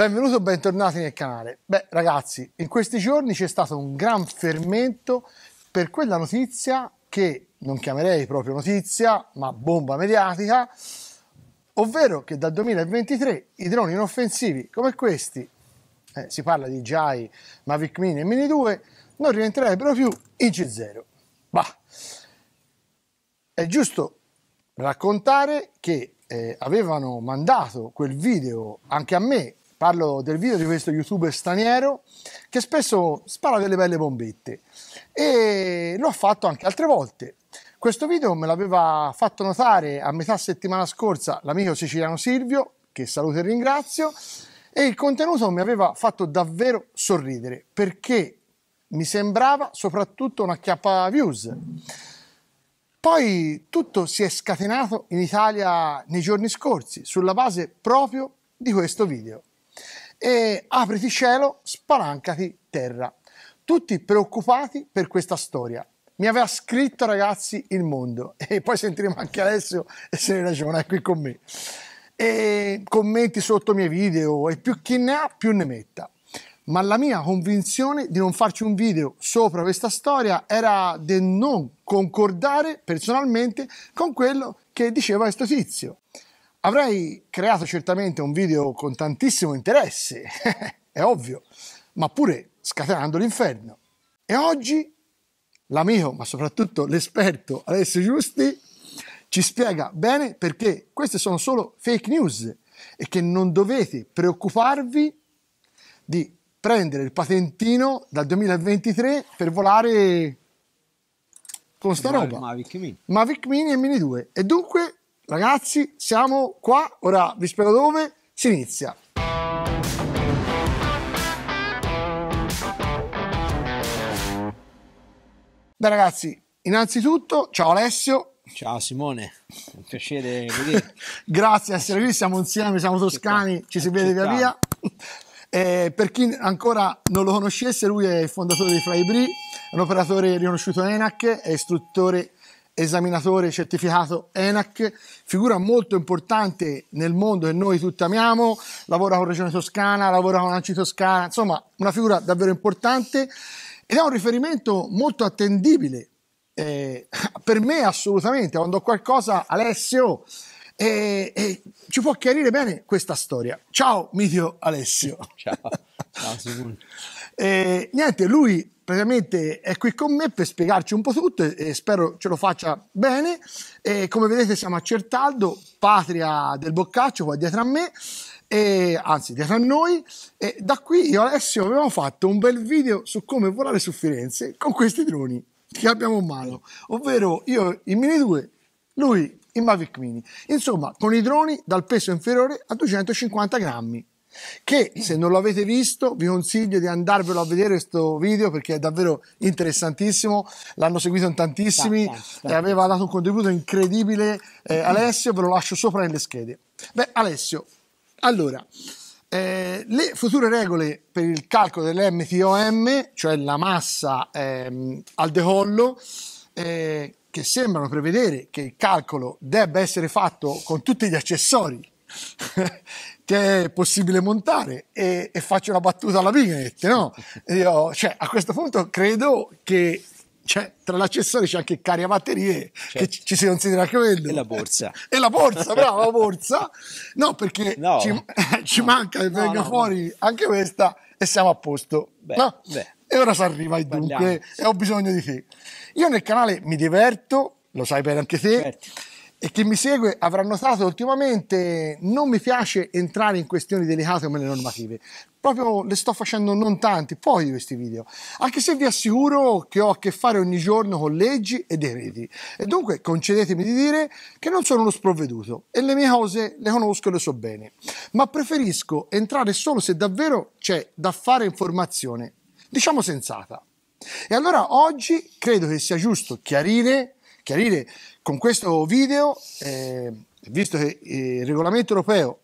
Benvenuto e bentornati nel canale. Beh ragazzi, in questi giorni c'è stato un gran fermento per quella notizia che non chiamerei proprio notizia, ma bomba mediatica, ovvero che dal 2023 i droni inoffensivi come questi, eh, si parla di Jai, Mavic Mini e Mini 2, non rientrerebbero più in G0. Bah, è giusto raccontare che eh, avevano mandato quel video anche a me Parlo del video di questo youtuber straniero che spesso spara delle belle bombette e l'ho fatto anche altre volte. Questo video me l'aveva fatto notare a metà settimana scorsa l'amico siciliano Silvio, che saluto e ringrazio, e il contenuto mi aveva fatto davvero sorridere perché mi sembrava soprattutto una chiappa views. Poi tutto si è scatenato in Italia nei giorni scorsi sulla base proprio di questo video e apriti cielo, spalancati terra. Tutti preoccupati per questa storia. Mi aveva scritto, ragazzi, il mondo. E poi sentiremo anche Alessio e se ne ragiona qui con me. E commenti sotto i miei video e più chi ne ha più ne metta. Ma la mia convinzione di non farci un video sopra questa storia era di non concordare personalmente con quello che diceva questo tizio. Avrei creato certamente un video con tantissimo interesse, è ovvio, ma pure scatenando l'inferno. E oggi l'amico, ma soprattutto l'esperto Alessio Giusti, ci spiega bene perché queste sono solo fake news e che non dovete preoccuparvi di prendere il patentino dal 2023 per volare con sta roba. Mavic Mini. Mavic Mini e Mini 2. E dunque Ragazzi, siamo qua, ora vi spiego dove, si inizia. Beh ragazzi, innanzitutto, ciao Alessio. Ciao Simone, un piacere vederti. Grazie di essere qui, siamo insieme, siamo toscani, ci si vede via via. Eh, per chi ancora non lo conoscesse, lui è il fondatore di Flybri, è un operatore riconosciuto ENAC, è istruttore esaminatore certificato ENAC, figura molto importante nel mondo che noi tutti amiamo, lavora con Regione Toscana, lavora con Anci Toscana, insomma una figura davvero importante ed è un riferimento molto attendibile, eh, per me assolutamente, quando ho qualcosa Alessio eh, eh, ci può chiarire bene questa storia. Ciao Mitio Alessio. Ciao, ciao sicuro. E, niente, lui praticamente è qui con me per spiegarci un po' tutto e spero ce lo faccia bene. E come vedete siamo a Certaldo, patria del Boccaccio, qua dietro a me, e, anzi dietro a noi. E da qui io e Alessio abbiamo fatto un bel video su come volare su Firenze con questi droni che abbiamo in mano, ovvero io in Mini 2, lui in Mavic Mini. Insomma, con i droni dal peso inferiore a 250 grammi che se non l'avete visto vi consiglio di andarvelo a vedere questo video perché è davvero interessantissimo l'hanno seguito in tantissimi e aveva dato un contributo incredibile eh, mm-hmm. Alessio ve lo lascio sopra nelle schede beh Alessio allora eh, le future regole per il calcolo dell'MTOM cioè la massa ehm, al decollo eh, che sembrano prevedere che il calcolo debba essere fatto con tutti gli accessori che è possibile montare e, e faccio una battuta alla Bignette, no? Io, cioè, a questo punto credo che cioè, tra l'accessorio c'è anche il cariabatterie certo. che ci, ci si considera quello e la borsa e la borsa brava la borsa no perché no. ci, ci no. manca che no, venga fuori anche questa e siamo a posto beh, beh. e ora si arriva ai dunque e ho bisogno di te io nel canale mi diverto lo sai bene anche te certo e chi mi segue avrà notato ultimamente non mi piace entrare in questioni delicate come le normative. Proprio le sto facendo non tanti, poi di questi video. Anche se vi assicuro che ho a che fare ogni giorno con leggi e decreti. E dunque concedetemi di dire che non sono uno sprovveduto e le mie cose le conosco e le so bene. Ma preferisco entrare solo se davvero c'è da fare informazione, diciamo sensata. E allora oggi credo che sia giusto chiarire chiarire con questo video, eh, visto che il regolamento europeo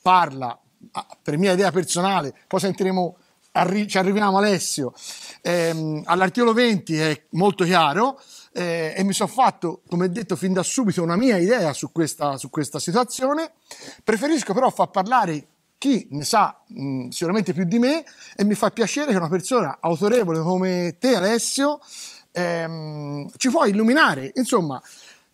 parla, ah, per mia idea personale, poi sentiremo, arri ci arriviamo Alessio, ehm, all'articolo 20 è molto chiaro eh, e mi sono fatto, come detto fin da subito, una mia idea su questa, su questa situazione, preferisco però far parlare chi ne sa mh, mm, sicuramente più di me e mi fa piacere che una persona autorevole come te Alessio ehm, ci può illuminare, insomma,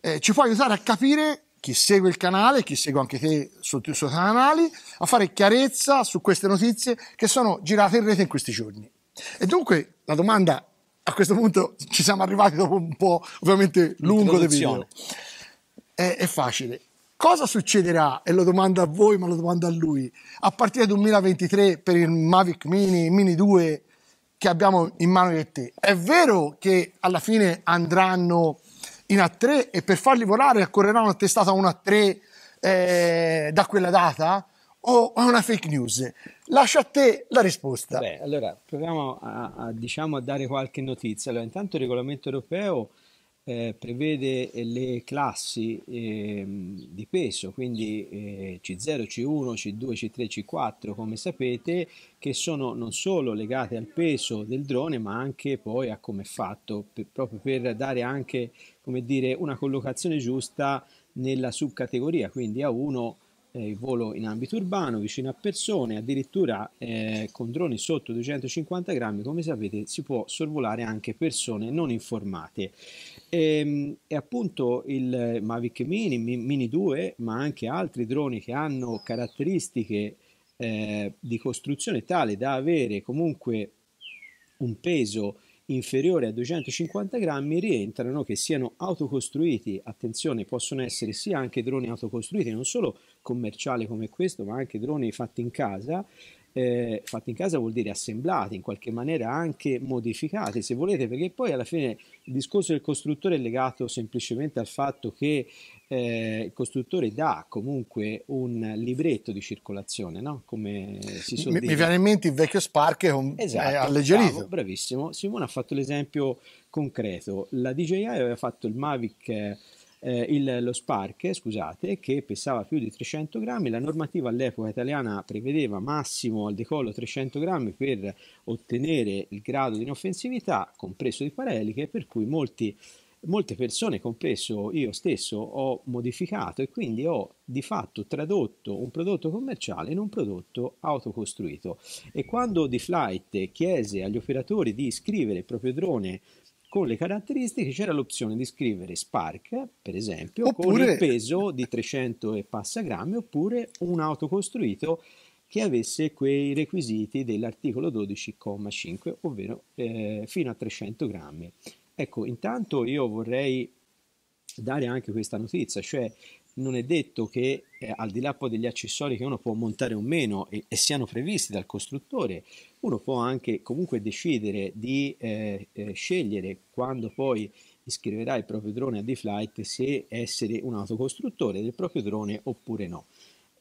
eh, ci può aiutare a capire chi segue il canale, chi segue anche te sui tuoi canali, a fare chiarezza su queste notizie che sono girate in rete in questi giorni. E dunque la domanda a questo punto ci siamo arrivati dopo un po' ovviamente lungo del video. È, è, facile. Cosa succederà? E lo domando a voi, ma lo domando a lui. A partire dal 2023 per il Mavic Mini, Mini 2 che abbiamo in mano di te. È vero che alla fine andranno in A3 e per farli volare accorreranno a testata 1 a 3 eh, da quella data? O è una fake news? Lascia a te la risposta. Beh, allora proviamo a, a, diciamo, a dare qualche notizia. Allora, intanto il regolamento europeo eh, prevede eh, le classi eh, di peso, quindi eh, C0, C1, C2, C3, C4, come sapete, che sono non solo legate al peso del drone, ma anche poi a come è fatto, per, proprio per dare anche come dire, una collocazione giusta nella subcategoria, quindi A1 eh, il volo in ambito urbano, vicino a persone, addirittura eh, con droni sotto 250 grammi, come sapete, si può sorvolare anche persone non informate. E, ehm, e, appunto il Mavic Mini, Mini 2, ma anche altri droni che hanno caratteristiche eh, di costruzione tale da avere comunque un peso inferiore a 250 grammi rientrano che siano autocostruiti. Attenzione, possono essere sia anche droni autocostruiti, non solo commerciali come questo, ma anche droni fatti in casa eh, fatti in casa vuol dire assemblati, in qualche maniera anche modificati, se volete, perché poi alla fine il discorso del costruttore è legato semplicemente al fatto che eh, il costruttore dà comunque un libretto di circolazione, no? come si suol mi, dire. Mi viene in mente il vecchio Spark con, esatto, alleggerito. Bravo, bravissimo, Simone ha fatto l'esempio concreto, la DJI aveva fatto il Mavic eh, il, lo Spark, scusate, che pesava più di 300 grammi, la normativa all'epoca italiana prevedeva massimo al decollo 300 grammi per ottenere il grado di inoffensività, compreso di pareliche, per cui molti molte persone, compreso io stesso, ho modificato e quindi ho di fatto tradotto un prodotto commerciale in un prodotto autocostruito. E quando Flight chiese agli operatori di iscrivere il proprio drone con le caratteristiche c'era l'opzione di scrivere Spark, per esempio, oppure... con un peso di 300 e passa grammi, oppure un auto costruito che avesse quei requisiti dell'articolo 12,5, ovvero eh, fino a 300 grammi. Ecco, intanto io vorrei dare anche questa notizia, cioè non è detto che eh, al di là poi degli accessori che uno può montare o meno e, e siano previsti dal costruttore, uno può anche comunque decidere di eh, eh, scegliere quando poi iscriverà il proprio drone a D-Flight se essere un autocostruttore del proprio drone oppure no.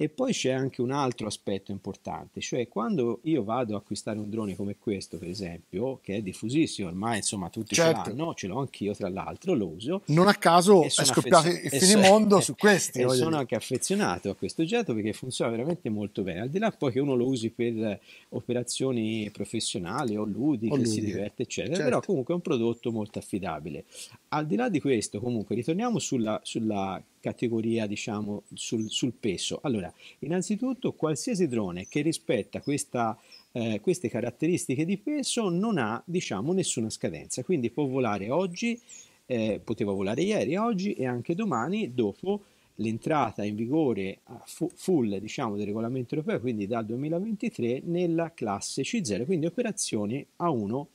E poi c'è anche un altro aspetto importante, cioè quando io vado a acquistare un drone come questo, per esempio, che è diffusissimo ormai, insomma, tutti certo. ce l'hanno, ce l'ho anch'io tra l'altro, lo uso. Non a caso è scoppiato affezion- il finimondo su questi. E sono dire. anche affezionato a questo oggetto perché funziona veramente molto bene, al di là poi che uno lo usi per operazioni professionali o ludiche, o si diverte, eccetera, certo. però comunque è un prodotto molto affidabile. Al di là di questo, comunque, ritorniamo sulla, sulla categoria diciamo sul, sul peso. Allora, innanzitutto qualsiasi drone che rispetta questa, eh, queste caratteristiche di peso non ha diciamo nessuna scadenza, quindi può volare oggi, eh, poteva volare ieri, oggi e anche domani dopo l'entrata in vigore full diciamo, del regolamento europeo, quindi dal 2023, nella classe C0, quindi operazioni A1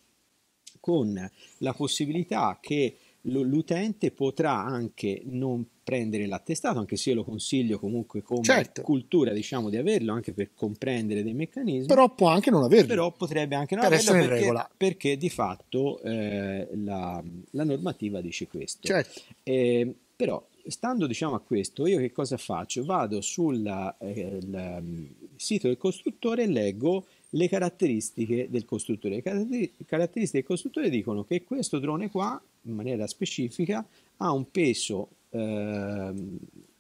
con la possibilità che l'utente potrà anche non prendere l'attestato, anche se io lo consiglio comunque come certo. cultura diciamo di averlo anche per comprendere dei meccanismi. Però può anche non averlo. Però potrebbe anche non per averlo perché, regola. perché di fatto eh, la, la, normativa dice questo. Certo. Eh, però stando diciamo a questo, io che cosa faccio? Vado sul eh, ehm, sito del costruttore e leggo le caratteristiche del costruttore. Le caratteristiche del costruttore dicono che questo drone qua, in maniera specifica, ha un peso eh,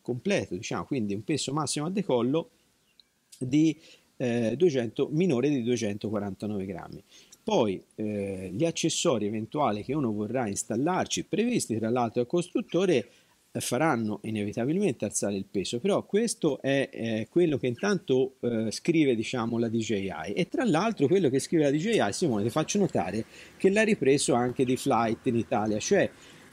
completo, diciamo, quindi un peso massimo a decollo di, eh, 200, minore di 249 grammi. Poi eh, gli accessori eventuali che uno vorrà installarci, previsti tra l'altro al costruttore, faranno inevitabilmente alzare il peso, però questo è eh, quello che intanto eh, scrive diciamo, la DJI e tra l'altro quello che scrive la DJI, Simone, ti faccio notare che l'ha ripreso anche di Flight in Italia, cioè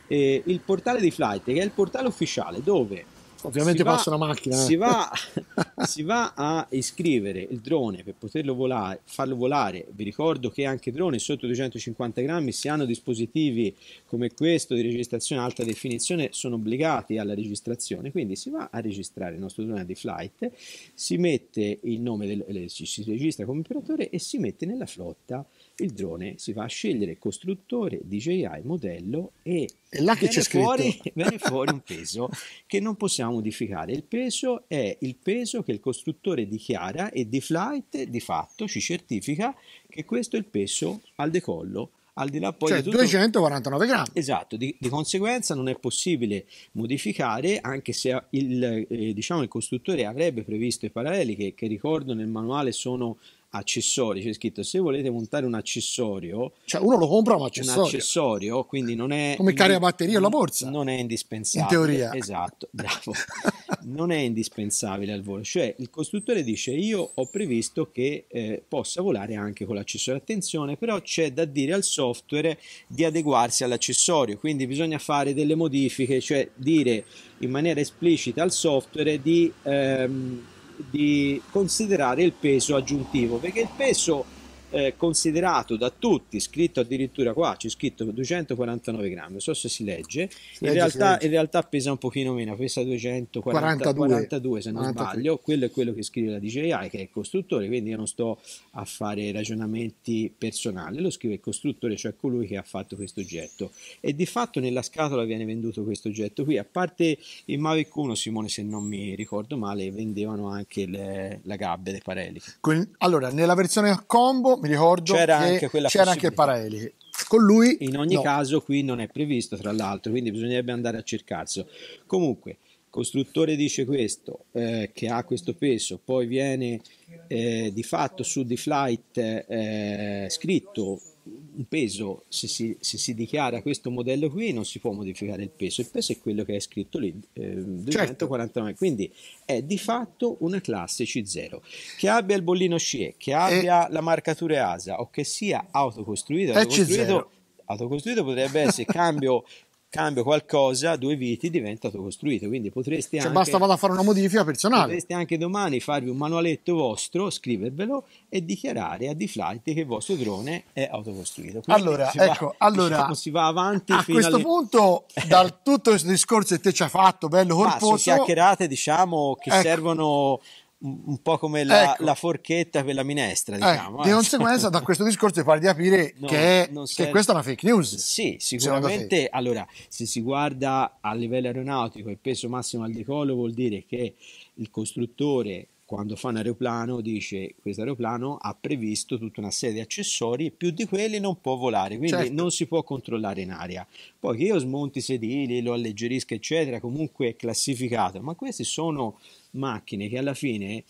eh, il portale di Flight che è il portale ufficiale dove... Ovviamente passa va, una macchina. Si eh. va si va a iscrivere il drone per poterlo volare, farlo volare. Vi ricordo che anche droni sotto 250 grammi, se hanno dispositivi come questo di registrazione alta definizione, sono obbligati alla registrazione. Quindi si va a registrare il nostro drone di flight, si mette il nome del, si registra come operatore e si mette nella flotta il drone si va a scegliere costruttore, DJI, modello e là che viene, c'è fuori, viene fuori un peso che non possiamo modificare. Il peso è il peso che il costruttore dichiara e di flight di fatto ci certifica che questo è il peso al decollo al di là poi cioè, di tutto... 249 grammi. Esatto, di, di, conseguenza non è possibile modificare, anche se il, eh, diciamo, il costruttore avrebbe previsto i paraeliche, che ricordo nel manuale sono accessori, c'è scritto se volete montare un accessorio, cioè uno lo compra un accessorio, un accessorio quindi non è come carica batteria o la borsa, non è indispensabile. In teoria. Esatto, bravo. non è indispensabile al volo, cioè il costruttore dice io ho previsto che eh, possa volare anche con l'accessorio. Attenzione, però c'è da dire al software di adeguarsi all'accessorio, quindi bisogna fare delle modifiche, cioè dire in maniera esplicita al software di ehm, di considerare il peso aggiuntivo perché il peso eh, considerato da tutti, scritto addirittura qua, c'è scritto 249 grammi, non so se si legge, si in, legge, realtà, si in, realtà, pesa un pochino meno, pesa 242 se non 43. sbaglio, quello è quello che scrive la DJI che è il costruttore, quindi io non sto a fare ragionamenti personali, lo scrive il costruttore, cioè colui che ha fatto questo oggetto e di fatto nella scatola viene venduto questo oggetto qui, a parte il Mavic 1 Simone se non mi ricordo male vendevano anche le, la gabbia dei parelli. Allora, nella versione combo mi ricordo c'era anche, quella c'era anche Parelli. Con lui, in ogni no. caso, qui non è previsto, tra l'altro, quindi bisognerebbe andare a cercarselo. Comunque, costruttore dice questo, eh, che ha questo peso, poi viene eh, di fatto su di flight eh, scritto un peso, se si, se si, dichiara questo modello qui non si può modificare il peso, il peso è quello che è scritto lì, 249, eh, certo. quindi è di fatto una classe C0, che abbia il bollino SCIE, che eh. abbia e... la marcatura ASA o che sia autocostruito, autocostruito autocostruito potrebbe essere cambio cambio qualcosa, due viti diventa costruito. Quindi potreste cioè, anche. Basta vada a fare una modifica personale. Potreste anche domani farvi un manualetto vostro, scrivervelo e dichiarare a D-Flight che il vostro drone è autocostruito. Quindi allora, si ecco, va, allora diciamo, si va avanti a questo alle... punto, dal tutto il discorso che te ci ha fatto, bello ah, corposo. Ma sono chiacchierate, diciamo, che ecco. servono un po' come la, ecco. la forchetta per la minestra, eh, diciamo. Eh, di conseguenza, da questo discorso ti pare di capire no, che, che, questa è una fake news. Sì, sicuramente. Allora, se si guarda a livello aeronautico il peso massimo al decollo vuol dire che il costruttore quando fa un aeroplano dice questo aeroplano ha previsto tutta una serie di accessori e più di quelli non può volare, quindi certo. non si può controllare in aria. Poi che io smonti i sedili, lo alleggerisca eccetera, comunque è classificato, ma questi sono macchine che alla fine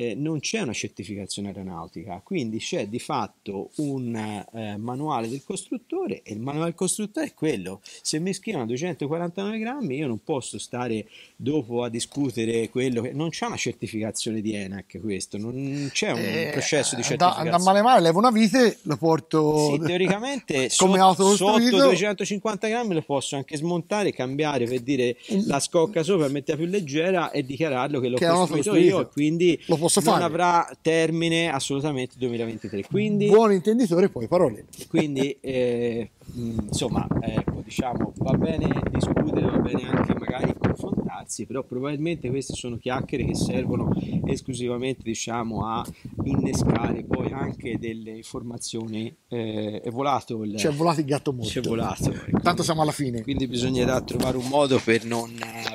eh, non c'è una certificazione aeronautica, quindi c'è di fatto un eh, manuale del costruttore e il manuale del costruttore è quello. Se mi scrivono 249 grammi io non posso stare dopo a discutere quello che non c'è una certificazione di ENAC questo, non c'è un eh, processo di certificazione. Eh, da, da male male levo una vite, lo porto sì, teoricamente come sotto, sotto 250 grammi lo posso anche smontare, cambiare per dire la scocca sopra, metterla più leggera e dichiararlo che l'ho che costruito io, quindi lo posso posso fare. Non avrà termine assolutamente 2023. Quindi, Buon intenditore, poi parole. Quindi, eh, mm, insomma, ecco, diciamo, va bene discutere, va bene anche magari confrontarsi, però probabilmente queste sono chiacchiere che servono esclusivamente, diciamo, a innescare poi anche delle informazioni. Eh, è volato il... C'è volato il gatto molto. C'è volato. Ecco. Tanto siamo alla fine. Quindi bisognerà trovare un modo per non,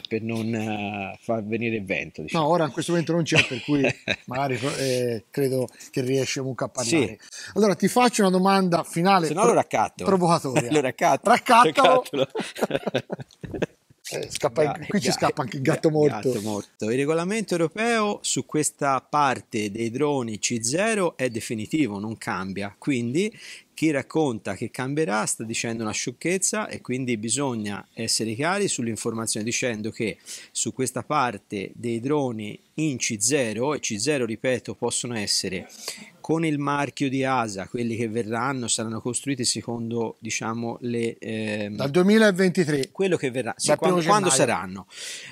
per non eh, far venire il vento. Diciamo. No, ora in questo momento non c'è, per cui... magari eh, credo che riesci comunque a parlare. Sì. Allora ti faccio una domanda finale. Se no lo raccatto. Provocatoria. lo raccatto. Raccattalo. Raccattolo. Eh, scappa, ga, qui ga, ci scappa anche il gatto, gatto morto. Il regolamento europeo su questa parte dei droni C0 è definitivo, non cambia, quindi chi racconta che cambierà sta dicendo una sciocchezza e quindi bisogna essere chiari sull'informazione dicendo che su questa parte dei droni in C0 e C0 ripeto possono essere con il marchio di ASA quelli che verranno saranno costruiti secondo diciamo le ehm, dal 2023 quello che verrà sì, quando, quando, saranno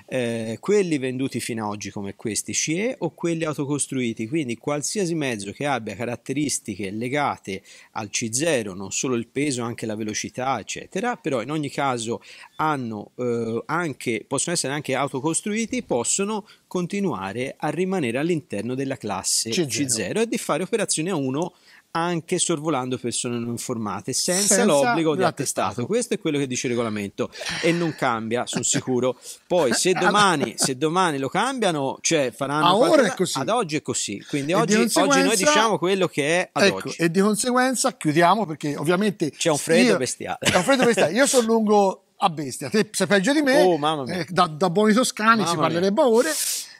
eh, quelli venduti fino ad oggi come questi CE o quelli autocostruiti quindi qualsiasi mezzo che abbia caratteristiche legate al C0 zero, non solo il peso, anche la velocità, eccetera, però in ogni caso hanno, eh, anche, possono essere anche autocostruiti, possono continuare a rimanere all'interno della classe C0, C0 e di fare operazioni a 1 anche sorvolando persone non informate senza, senza l'obbligo di attestato. attestato. Questo è quello che dice il regolamento e non cambia, sono sicuro. Poi se domani, se domani lo cambiano, cioè faranno A ora è così. ad oggi è così. Quindi oggi, oggi, noi diciamo quello che è ad ecco, oggi. E di conseguenza chiudiamo perché ovviamente c'è un freddo io, bestiale. C'è un freddo bestiale. Io sono lungo a bestia, te sei peggio di me. Oh, eh, da, da, buoni toscani mamma si parlerebbe mia. ore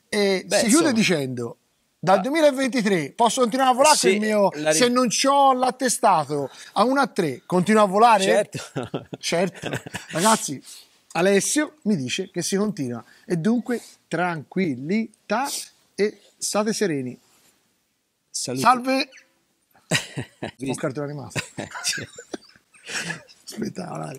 e Beh, si chiude insomma. dicendo dal 2023 ah. posso continuare a volare sì, mio, ri- se non ho l'attestato a 1 a 3, continuo a volare? Certo. certo. Ragazzi, Alessio mi dice che si continua e dunque tranquillità e state sereni. Salute. Salve. Un cartone rimasto. Aspetta, guarda.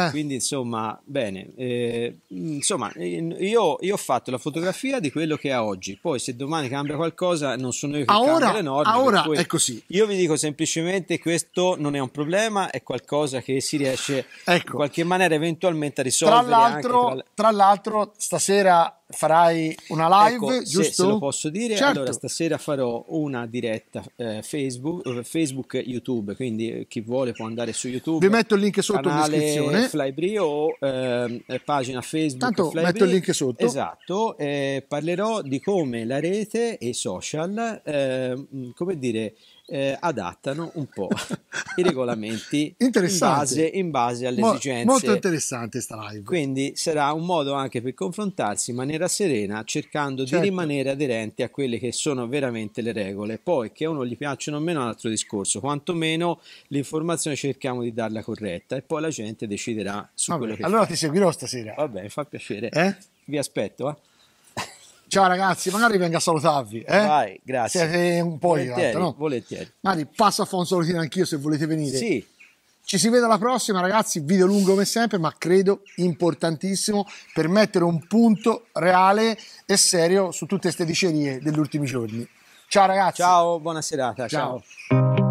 Ah. Quindi insomma, bene, eh, insomma, io, io, ho fatto la fotografia di quello che è oggi, poi se domani cambia qualcosa non sono io che a ora, le norme. Ora è così. Io vi dico semplicemente questo non è un problema, è qualcosa che si riesce ecco. in qualche maniera eventualmente a risolvere. Tra l'altro, tra... Tra l'altro stasera farai una ecco, live, ecco, giusto? Se, se lo posso dire, certo. allora stasera farò una diretta eh, Facebook, eh, Facebook, YouTube, quindi eh, chi vuole può andare su YouTube. Vi metto il link sotto canale in descrizione. Flybrio o ehm, eh, pagina Facebook. Tanto Flybri. metto il link sotto. Esatto, eh, parlerò di come la rete e i social, eh, come dire, eh, adattano un po' i regolamenti in base, in base alle Mo- esigenze. Molto interessante sta live. Quindi sarà un modo anche per confrontarsi in maniera maniera serena, cercando certo. di rimanere aderenti a quelle che sono veramente le regole. Poi che uno gli piacciono o meno è un altro discorso, quantomeno l'informazione cerchiamo di darla corretta e poi la gente deciderà su Vabbè, quello che Allora fa. ti seguirò stasera. Va bene, fa piacere. Eh? Vi aspetto, eh? Ciao ragazzi, magari venga a salutarvi. Eh? Vai, grazie. Siete un po' volentieri, in realtà, no? volentieri. Mari, passo a un salutino anch'io se volete venire. Sì. Ci si vede alla prossima, ragazzi. Video lungo come sempre, ma credo importantissimo per mettere un punto reale e serio su tutte queste dicerie degli ultimi giorni. Ciao, ragazzi. Ciao, buona serata. ciao. ciao.